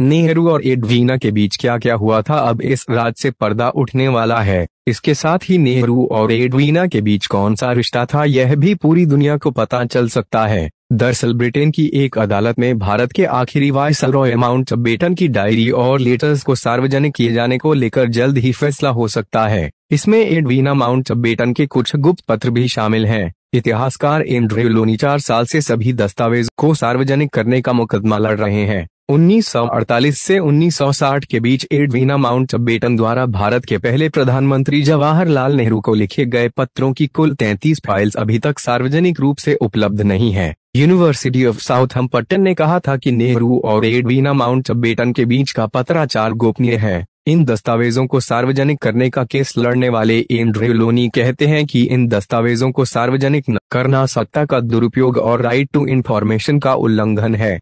नेहरू और एडवीना के बीच क्या क्या हुआ था अब इस राज से पर्दा उठने वाला है इसके साथ ही नेहरू और एडवीना के बीच कौन सा रिश्ता था यह भी पूरी दुनिया को पता चल सकता है दरअसल ब्रिटेन की एक अदालत में भारत के आखिरी वायस रॉय बेटन की डायरी और लेटर्स को सार्वजनिक किए जाने को लेकर जल्द ही फैसला हो सकता है इसमें एडवीना माउंट बेटन के कुछ गुप्त पत्र भी शामिल हैं इतिहासकार एंड्रे लोनी चार साल से सभी दस्तावेज को सार्वजनिक करने का मुकदमा लड़ रहे हैं 1948 से 1960 के बीच एडवीना माउंट बेटन द्वारा भारत के पहले प्रधानमंत्री जवाहरलाल नेहरू को लिखे गए पत्रों की कुल 33 फाइल्स अभी तक सार्वजनिक रूप से उपलब्ध नहीं है यूनिवर्सिटी ऑफ साउथ हम्पटन ने कहा था कि नेहरू और एडवीना माउंट बेटन के बीच का पत्राचार गोपनीय है इन दस्तावेजों को सार्वजनिक करने का केस लड़ने वाले एंड्रयू कहते हैं कि इन दस्तावेजों को सार्वजनिक करना सत्ता का दुरुपयोग और राइट टू इन्फॉर्मेशन का उल्लंघन है